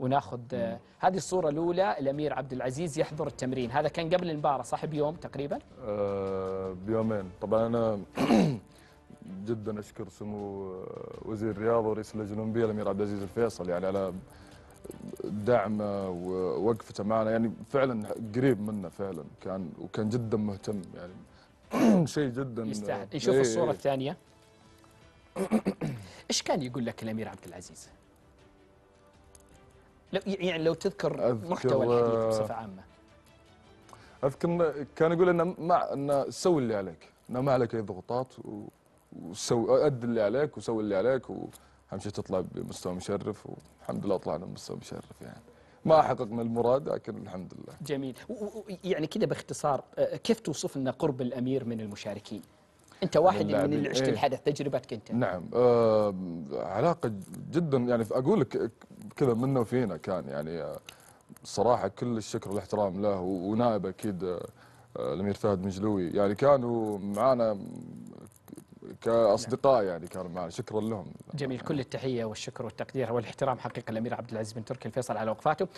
وناخذ آه، هذه الصوره الاولى الامير عبد العزيز يحضر التمرين هذا كان قبل المباراه صح بيوم تقريبا أه بيومين طبعا انا جدا اشكر سمو آه، وزير الرياضه ورئيس اللجنه الاولمبيه الامير عبد العزيز الفيصل يعني على دعمه ووقفته معنا يعني فعلا قريب منا فعلا كان وكان جدا مهتم يعني شيء جدا يستاهل نشوف آه، إيه، الصوره إيه. الثانيه ايش كان يقول لك الامير عبد العزيز؟ لو يعني لو تذكر محتوى الحديث آه، بصفه عامه اذكر كان يقول انه ما انه سوي اللي عليك انه ما عليك اي ضغوطات وسوي اد اللي عليك وسوي اللي عليك واهم شيء تطلع بمستوى مشرف والحمد لله طلعنا بمستوى مشرف يعني ما حققنا المراد لكن الحمد لله جميل يعني كذا باختصار آه، كيف توصف لنا قرب الامير من المشاركين انت يعني واحد من اللي عشت إيه. الحدث تجربتك انت نعم آه علاقه جدا يعني اقول لك كذا منه وفينا كان يعني آه، صراحة كل الشكر والاحترام له ونائب اكيد آه، آه، الامير فهد مجلوي يعني كانوا معنا كاصدقاء يعني كانوا معنا شكرا لهم جميل كل التحيه والشكر والتقدير والاحترام حقيقه الامير عبد العزيز بن تركي الفيصل على وقفاته